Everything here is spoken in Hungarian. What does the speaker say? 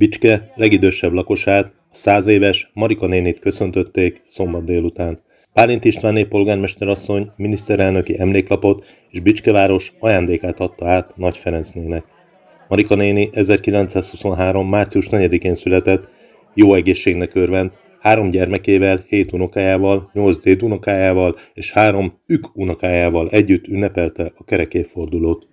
Bicske legidősebb lakosát, a száz éves Marika nénit köszöntötték szombat délután. Pálint polgármester polgármesterasszony miniszterelnöki emléklapot és Bicskeváros ajándékát adta át Nagy Ferencnének. Marika néni 1923. március 4-én született, jó egészségnek örvend, három gyermekével, hét unokájával, nyolc dédunokájával és három ük unokájával együtt ünnepelte a kerekéfordulót.